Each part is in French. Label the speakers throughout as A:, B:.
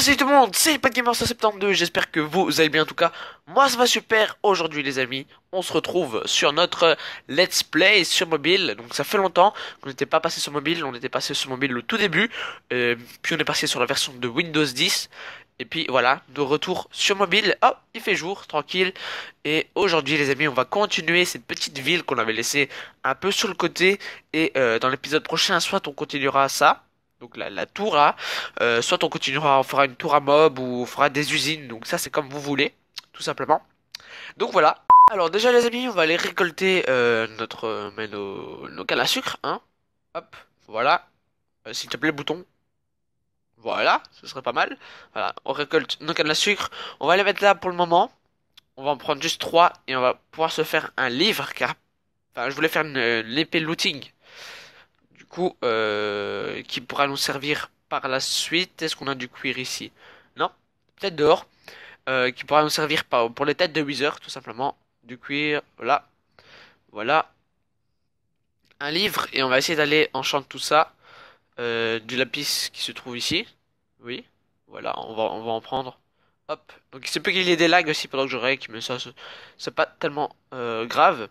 A: salut tout le monde, c'est Gamer 172, j'espère que vous allez bien en tout cas. Moi ça va super aujourd'hui les amis, on se retrouve sur notre euh, Let's Play sur mobile. Donc ça fait longtemps qu'on n'était pas passé sur mobile, on était passé sur mobile au tout début, euh, puis on est passé sur la version de Windows 10. Et puis voilà, de retour sur mobile, hop, il fait jour, tranquille. Et aujourd'hui les amis, on va continuer cette petite ville qu'on avait laissée un peu sur le côté. Et euh, dans l'épisode prochain, soit on continuera ça, donc la, la tour à euh, soit on continuera, on fera une tour à mob ou on fera des usines. Donc ça c'est comme vous voulez, tout simplement. Donc voilà. Alors déjà les amis, on va aller récolter euh, notre euh, nos, nos, cannes à sucre, hein. Hop, voilà. S'il te plaît, bouton. Voilà, ce serait pas mal. Voilà, on récolte nos cannes à sucre. On va les mettre là pour le moment. On va en prendre juste 3 et on va pouvoir se faire un livre car enfin, je voulais faire une, l'épée looting coup, euh, qui pourra nous servir par la suite. Est-ce qu'on a du cuir ici Non, peut-être dehors. Euh, qui pourra nous servir pour les têtes de Wizard, tout simplement. Du cuir, voilà. Voilà. Un livre, et on va essayer d'aller enchanter tout ça. Euh, du lapis qui se trouve ici. Oui, voilà, on va, on va en prendre. Hop. Donc il se peut qu'il y ait des lags aussi pendant que je règle, mais ça, c'est pas tellement grave.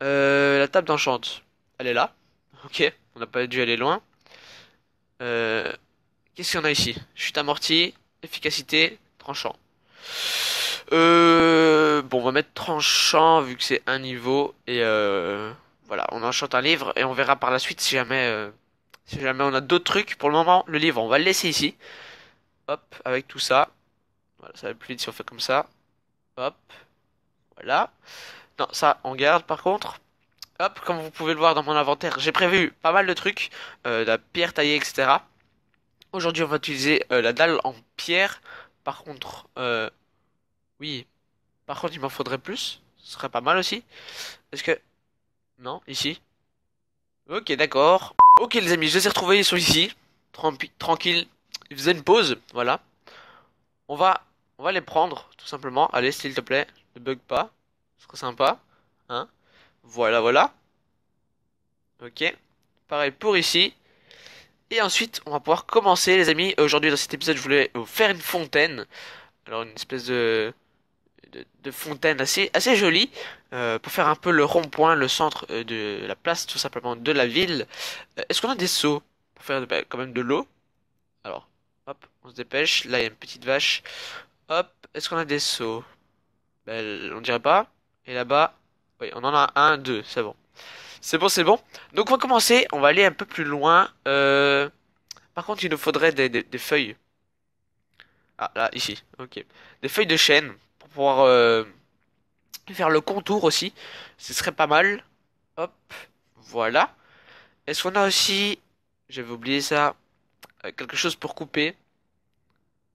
A: la table d'enchante, elle est là. Ok, on n'a pas dû aller loin. Euh, qu'est-ce qu'on a ici Chute amortie, efficacité, tranchant. Euh, bon, on va mettre tranchant vu que c'est un niveau. Et euh, voilà, on enchante un livre et on verra par la suite si jamais, si jamais on a d'autres trucs. Pour le moment, le livre, on va le laisser ici. Hop, avec tout ça. Voilà, ça va plus vite si on fait comme ça. Hop. Voilà. Non, ça, on garde par contre hop, comme vous pouvez le voir dans mon inventaire, j'ai prévu pas mal de trucs, euh, de la pierre taillée, etc. Aujourd'hui, on va utiliser euh, la dalle en pierre. Par contre, euh, oui, par contre, il m'en faudrait plus. Ce serait pas mal aussi. Est-ce que... Non, ici. Ok, d'accord. Ok, les amis, je les ai retrouvés, ils sont ici. Tranquille. Ils faisaient une pause, voilà. On va, on va les prendre, tout simplement. Allez, s'il te plaît, ne bug pas. Ce serait sympa. Hein voilà, voilà. Ok Pareil pour ici. Et ensuite, on va pouvoir commencer, les amis. Aujourd'hui, dans cet épisode, je voulais vous faire une fontaine. Alors, une espèce de, fontaine assez, assez jolie. Euh, pour faire un peu le rond-point, le centre euh, de la place, tout simplement, de la ville. Euh, est-ce qu'on a des seaux Pour faire bah, quand même de l'eau. Alors, hop, on se dépêche. Là, il y a une petite vache. Hop, est-ce qu'on a des seaux ben, On dirait pas. Et là-bas, oui, on en a un, deux, c'est bon. C'est bon, c'est bon. Donc on va commencer, on va aller un peu plus loin. Euh, par contre, il nous faudrait des, feuilles. Ah, là, ici. Ok. Des feuilles de chêne pour pouvoir euh, faire le contour aussi. Ce serait pas mal. Hop, voilà. Est-ce qu'on a aussi... J'avais oublié ça. Euh, quelque chose pour couper.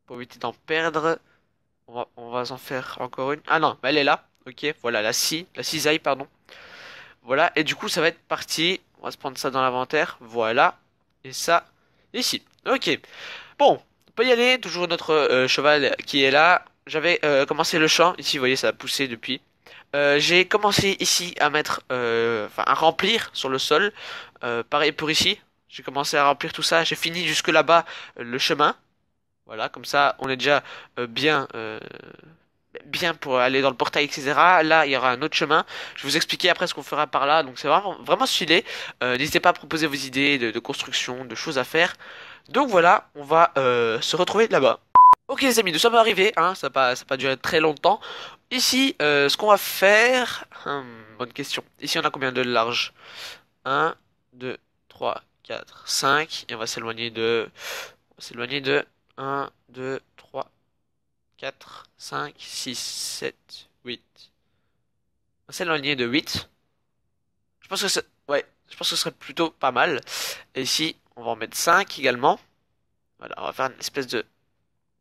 A: Pour éviter d'en perdre. On va, en faire encore une. Ah non, bah, elle est là. Ok, voilà, la scie. La cisaille, pardon. Voilà, et du coup, ça va être parti. On va se prendre ça dans l'inventaire. Voilà. Et ça, ici. Ok. Bon, on peut y aller. Toujours notre euh, cheval qui est là. J'avais euh, commencé le champ. Ici, vous voyez, ça a poussé depuis. Euh, j'ai commencé ici à mettre, enfin à remplir sur le sol. pareil pour ici. J'ai commencé à remplir tout ça. J'ai fini jusque là-bas le chemin. Voilà, comme ça, on est déjà bien bien pour aller dans le portail, etc. Là, il y aura un autre chemin. Je vais vous expliquer après ce qu'on fera par là. Donc c'est vraiment, vraiment stylé. Euh, N'hésitez pas à proposer vos idées de, construction, de choses à faire. Donc voilà, on va euh, se retrouver là-bas. Ok les amis, nous sommes arrivés, hein. ça n'a pas, pas duré très longtemps. Ici, euh, ce qu'on va faire... Hum, bonne question. Ici, on a combien de large 1, 2, 3, 4, 5. Et on va s'éloigner de... On va s'éloigner de... 1, 2, 3, 4, 5, 6, 7, 8. Celle en ligne de 8. Je pense que ce... Ouais, je pense que ce serait plutôt pas mal. Et ici, on va en mettre 5 également. Voilà, on va faire une espèce de...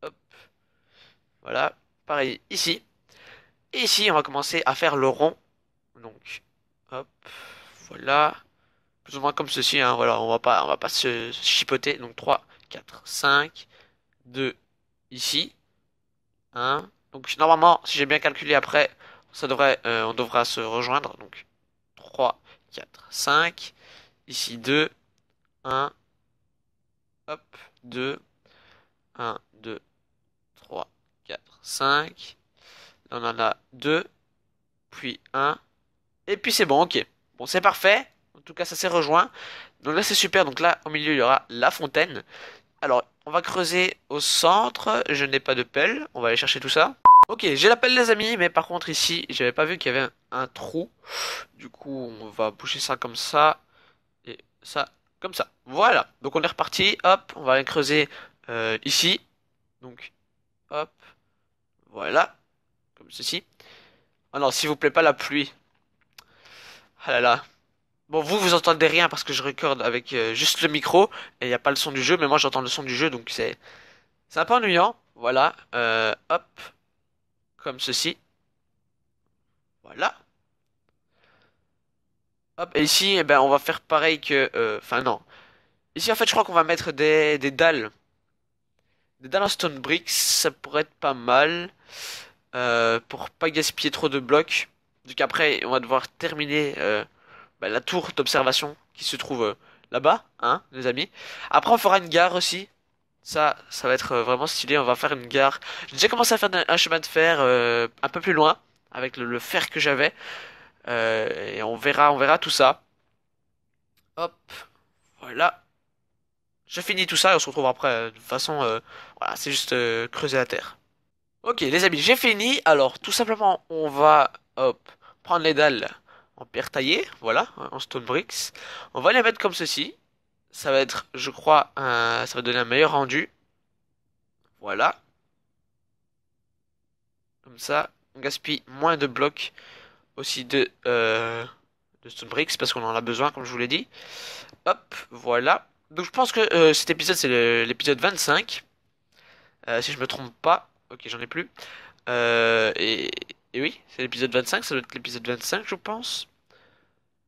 A: Hop. Voilà, pareil ici. Et ici, on va commencer à faire le rond. Donc, hop, voilà. Plus ou moins comme ceci, hein, voilà, on va pas, on va pas se chipoter. Donc 3, 4, 5, 2, ici. Hein. donc normalement, si j'ai bien calculé après, ça devrait, euh, on devra se rejoindre. Donc 3, 4, 5. Ici 2, 1, hop, 2, 1, 2, 3, 4, 5. Là, on en a 2, puis 1. Et puis c'est bon, ok. Bon, c'est parfait. En tout cas, ça s'est rejoint. Donc là, c'est super. Donc là, au milieu, il y aura la fontaine. Alors, on va creuser au centre. Je n'ai pas de pelle. On va aller chercher tout ça. Ok, j'ai la pelle, les amis. Mais par contre, ici, j'avais pas vu qu'il y avait un, trou. Du coup, on va boucher ça comme ça. Et ça comme ça. Voilà. Donc, on est reparti. Hop, on va aller creuser euh, ici. Donc, hop. Voilà. Comme ceci. Oh non, s'il vous plaît, pas la pluie. Ah là là. Bon, vous, vous entendez rien parce que je recorde avec euh, juste le micro et il n'y a pas le son du jeu, mais moi j'entends le son du jeu, donc c'est c'est un peu ennuyant. Voilà, euh, hop, comme ceci. Voilà. Hop, et ici, eh ben, on va faire pareil que... Euh, enfin, non. Ici, en fait, je crois qu'on va mettre des, dalles. Des dalles en stone bricks, ça pourrait être pas mal. pour pas gaspiller trop de blocs. Donc après, on va devoir terminer bah, la tour d'observation qui se trouve euh, là-bas, hein, les amis. Après, on fera une gare aussi. Ça, ça va être euh, vraiment stylé. On va faire une gare. J'ai déjà commencé à faire un, chemin de fer euh, un peu plus loin avec le, fer que j'avais. et on verra, on verra tout ça. Hop, voilà. Je finis tout ça et on se retrouve après. De toute façon, voilà, c'est juste creuser la terre. Ok, les amis, j'ai fini. Alors, tout simplement, on va, hop, prendre les dalles en pierre taillée, voilà, en stone bricks. On va les mettre comme ceci. Ça va être, je crois, ça va donner un meilleur rendu. Voilà. Comme ça, on gaspille moins de blocs aussi de, euh, de stone bricks parce qu'on en a besoin, comme je vous l'ai dit. Hop, voilà. Donc je pense que euh, cet épisode, c'est l'épisode 25. Euh, si je me trompe pas. Ok, j'en ai plus. et et oui, c'est l'épisode 25, ça doit être l'épisode 25, je pense.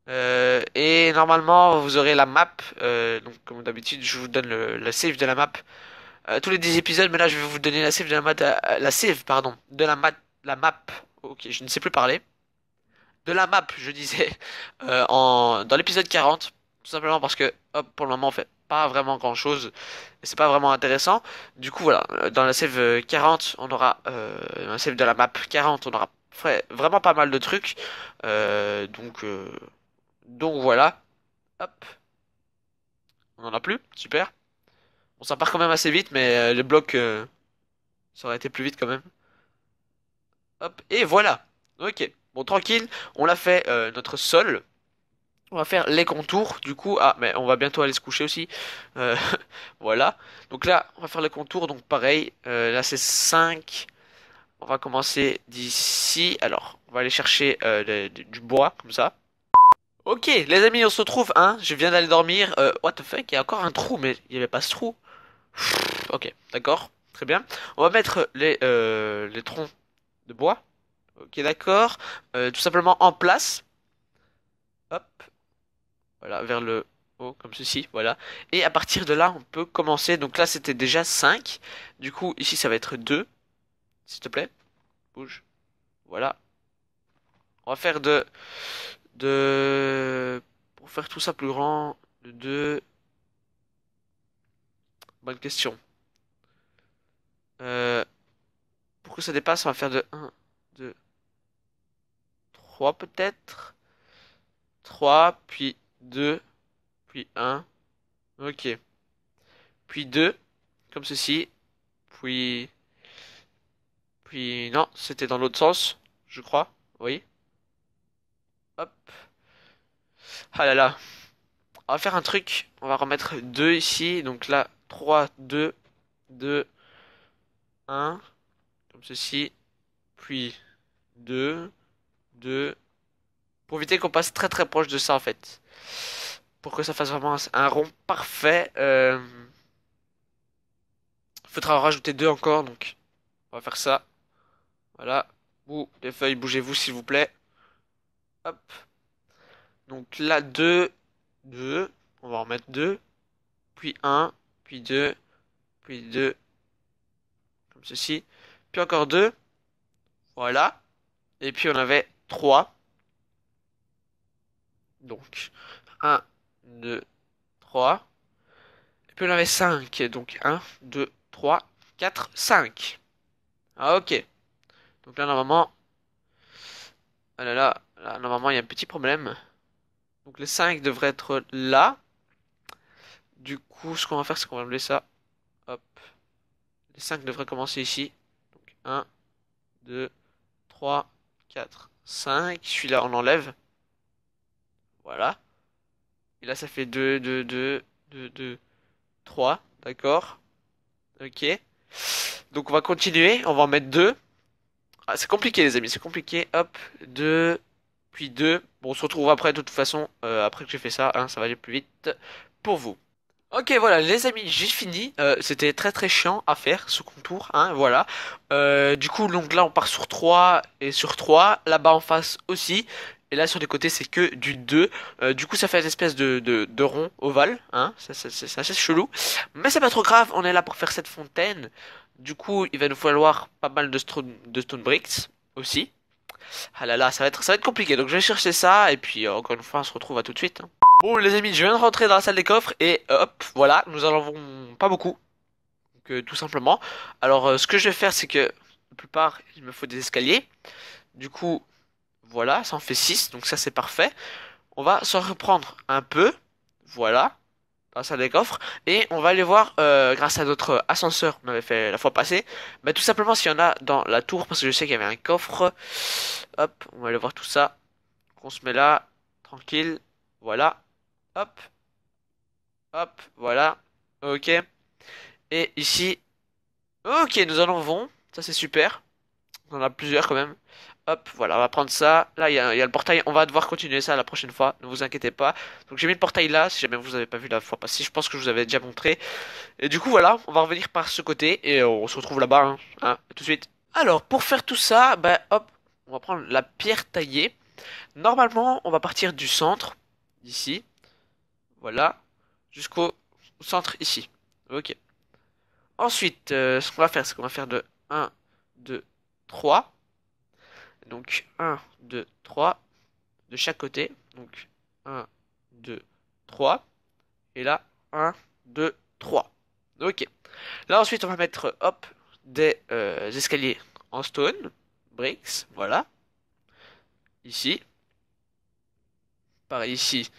A: Euh, et normalement, vous aurez la map. Euh, donc, comme d'habitude, je vous donne la save de la map. Euh, tous les 10 épisodes, mais là, je vais vous donner la save de la map. la save, pardon, de la, la map. Ok, je ne sais plus parler. De la map, je disais, dans l'épisode 40. Tout simplement parce que, hop, pour le moment, on fait pas vraiment grand chose. Et C'est pas vraiment intéressant. Du coup, voilà, dans la save 40, on aura. la save de la map 40, on aura vraiment pas mal de trucs. Euh, donc, euh, donc voilà. Hop. On en a plus. Super. On s'en part quand même assez vite, mais le euh, les blocs, ça aurait été plus vite quand même. Hop. Et voilà. Ok. Bon, tranquille. On l'a fait notre sol. On va faire les contours, du coup, ah, mais on va bientôt aller se coucher aussi, voilà, donc là, on va faire les contours, donc pareil, là c'est 5, on va commencer d'ici. Alors, on va aller chercher euh, du bois, comme ça. Ok, les amis, on se retrouve, hein. Je viens d'aller dormir. Euh, what the fuck, il y a encore un trou, mais il n'y avait pas ce trou. ok, d'accord. Très bien. On va mettre les, euh, les troncs de bois. Ok, d'accord. tout simplement en place. Hop. Voilà, vers le haut, comme ceci, voilà. Et à partir de là, on peut commencer. Donc là, c'était déjà 5. Du coup, ici, ça va être 2. S'il te plaît. Bouge. Voilà. On va faire de... De... Pour faire tout ça plus grand, de 2... Bonne question. Euh, pour que ça dépasse, on va faire de 1, 2, 3 peut-être. 3, puis 2, puis 1. Ok. Puis 2, comme ceci. Puis puis non, c'était dans l'autre sens, je crois. Oui. Hop. Ah là là. On va faire un truc. On va remettre 2 ici. Donc là, 3, 2, 2, 1. Comme ceci. Puis 2, 2. Pour éviter qu'on passe très très proche de ça en fait. Pour que ça fasse vraiment un rond parfait. Euh... Faudra en rajouter 2 encore donc. On va faire ça. Voilà. Ouh, les feuilles, bougez-vous s'il vous plaît. Hop. Donc là, 2, 2, on va en mettre 2, puis 1, puis 2, puis 2, comme ceci, puis encore 2, voilà, et puis on avait 3, donc 1, 2, 3, et puis on avait 5, donc 1, 2, 3, 4, 5. Ah ok. Donc là, normalement... Ah là, là, normalement, il y a un petit problème. Donc les 5 devraient être là. Du coup, ce qu'on va faire, c'est qu'on va enlever ça. Hop. Les 5 devraient commencer ici. Donc 1, 2, 3, 4, 5. Celui-là, on enlève. Voilà. Et là, ça fait 2, 2, 2, 2, 2, 3. D'accord Ok. Donc on va continuer. On va en mettre 2. Ah, c'est compliqué, les amis, c'est compliqué. Hop, 2, puis 2. Bon, on se retrouve après, de toute façon, euh, après que j'ai fait ça, hein, ça va aller plus vite pour vous. Ok voilà les amis j'ai fini euh, c'était très très chiant à faire ce contour hein voilà euh, du coup donc là on part sur 3 et sur 3 là bas en face aussi et là sur les côtés c'est que du 2 du coup ça fait une espèce de, de, de rond ovale hein c'est assez chelou mais c'est pas trop grave on est là pour faire cette fontaine du coup, il va nous falloir pas mal de stone, bricks aussi. Ah là là, ça va être, ça va compliqué. Donc je vais chercher ça et puis euh, encore une fois, on se retrouve à tout de suite. Hein. Bon les amis, je viens de rentrer dans la salle des coffres et euh, hop, voilà, nous en avons pas beaucoup. Donc euh, tout simplement. Alors ce que je vais faire, c'est que la plupart, il me faut des escaliers. Du coup, voilà, ça en fait 6, donc ça c'est parfait. On va s'en reprendre un peu. Voilà grâce à des coffres, et on va aller voir, euh, grâce à notre ascenseur qu'on avait fait la fois passée, mais tout simplement s'il y en a dans la tour, parce que je sais qu'il y avait un coffre. Hop, on va aller voir tout ça. On se met là, tranquille, voilà, hop, hop, voilà, ok. Et ici, ok, nous en avons, ça c'est super. On en a plusieurs quand même. Hop, voilà, on va prendre ça. Là, il y, a le portail. On va devoir continuer ça la prochaine fois. Ne vous inquiétez pas. Donc, j'ai mis le portail là. Si jamais vous n'avez pas vu la fois passée, je pense que je vous avais déjà montré. Et du coup, voilà, on va revenir par ce côté. Et on se retrouve là-bas. Hein, hein tout de suite. Alors, pour faire tout ça, bah, hop, on va prendre la pierre taillée. Normalement, on va partir du centre. Ici. Voilà. Jusqu'au centre ici. Ok. Ensuite, euh, ce qu'on va faire, c'est qu'on va faire de 1, 2, 3. Donc 1, 2, 3 de chaque côté. Donc 1, 2, 3. Et là, 1, 2, 3. Ok. Là ensuite on va mettre hop des euh, escaliers en stone. Bricks, voilà. Ici. Pareil ici.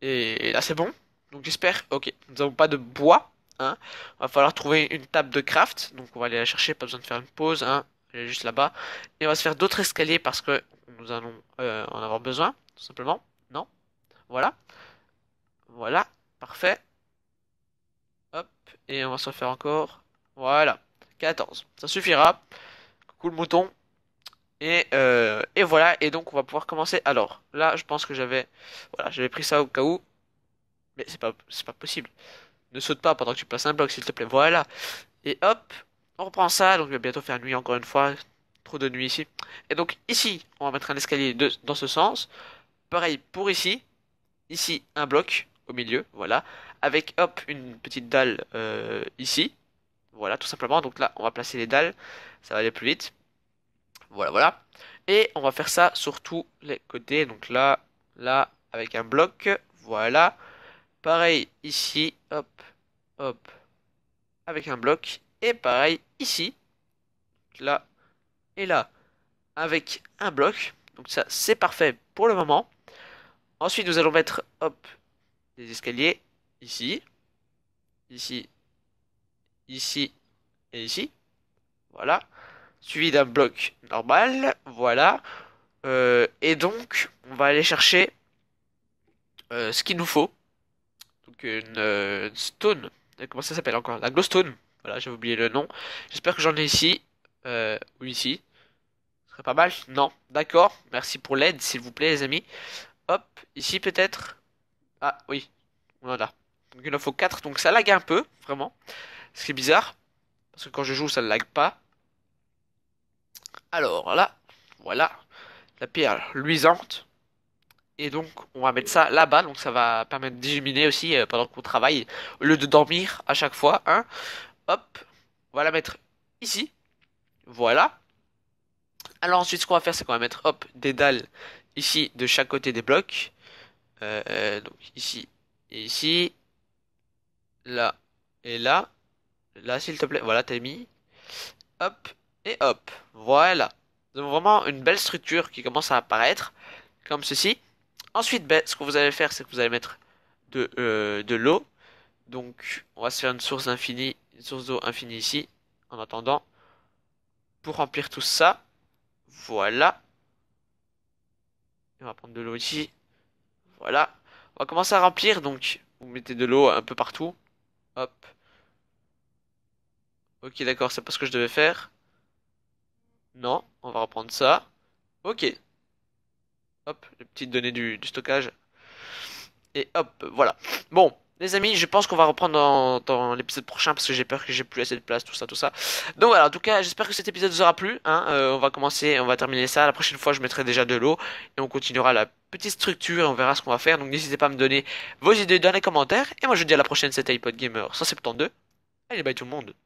A: Et là c'est bon. Donc j'espère. Ok. Nous n'avons pas de bois. Hein. Va falloir trouver une table de craft. Donc on va aller la chercher, pas besoin de faire une pause. Hein juste là-bas. Et on va se faire d'autres escaliers parce que nous allons euh, en avoir besoin, tout simplement. Non Voilà. Voilà. Parfait. Hop. Et on va se faire encore. Voilà. 14. Ça suffira. Coucou le mouton. Et, euh, et voilà. Et donc on va pouvoir commencer. Alors, là, je pense que j'avais... Voilà, j'avais pris ça au cas où. Mais c'est pas, pas possible. Ne saute pas pendant que tu places un bloc, s'il te plaît. Voilà. Et hop, on reprend ça, donc il va bientôt faire nuit encore une fois. Trop de nuit ici. Et donc ici, on va mettre un escalier de, dans ce sens. Pareil pour ici. Ici, un bloc au milieu, voilà. Avec, hop, une petite dalle euh, ici. Voilà, tout simplement. Donc là, on va placer les dalles. Ça va aller plus vite. Voilà, voilà. Et on va faire ça sur tous les côtés. Donc là, là, avec un bloc. Voilà. Pareil ici. Hop, hop. Avec un bloc. Et pareil ici, là et là, avec un bloc. Donc ça, c'est parfait pour le moment. Ensuite, nous allons mettre, hop, des escaliers ici, ici, ici et ici. Voilà. Suivi d'un bloc normal. Voilà. Euh, et donc, on va aller chercher euh, ce qu'il nous faut. Donc une euh, stone. Comment ça s'appelle encore La glowstone. Voilà, j'ai oublié le nom. J'espère que j'en ai ici. Euh, ou ici. Ce serait pas mal. Non, d'accord. Merci pour l'aide, s'il vous plaît, les amis. Hop, ici peut-être. Ah, oui. Voilà. Donc il en faut 4, donc ça lag un peu, vraiment. Ce qui est bizarre. Parce que quand je joue, ça ne lag pas. Alors là, voilà. La pierre luisante. Et donc, on va mettre ça là-bas. Donc, ça va permettre d'illuminer aussi euh, pendant qu'on travaille. Au lieu de dormir à chaque fois. Hein. Hop, on va la mettre ici. Voilà. Alors ensuite, ce qu'on va faire, c'est qu'on va mettre hop, des dalles ici de chaque côté des blocs. Euh, donc ici, et ici, là et là. Là, s'il te plaît. Voilà, t'as mis. Hop et hop. Voilà. Donc vraiment une belle structure qui commence à apparaître. Comme ceci. Ensuite, ben, ce que vous allez faire, c'est que vous allez mettre de, euh, de l'eau. Donc, on va se faire une source infinie une source d'eau infinie ici, en attendant. Pour remplir tout ça, voilà. on va prendre de l'eau ici. Voilà. On va commencer à remplir, donc vous mettez de l'eau un peu partout. Hop. Ok, d'accord, c'est pas ce que je devais faire. Non, on va reprendre ça. Ok. Hop, les petites données du, du stockage. Et hop, voilà. Bon, les amis, je pense qu'on va reprendre dans, l'épisode prochain parce que j'ai peur que j'ai plus assez de place, tout ça, tout ça. Donc voilà, en tout cas, j'espère que cet épisode vous aura plu. Hein. Euh, on va commencer, on va terminer ça. La prochaine fois, je mettrai déjà de l'eau et on continuera la petite structure et on verra ce qu'on va faire. Donc n'hésitez pas à me donner vos idées dans les commentaires. Et moi, je vous dis à la prochaine, c'était iPod Gamer 172. Allez, bye tout le monde.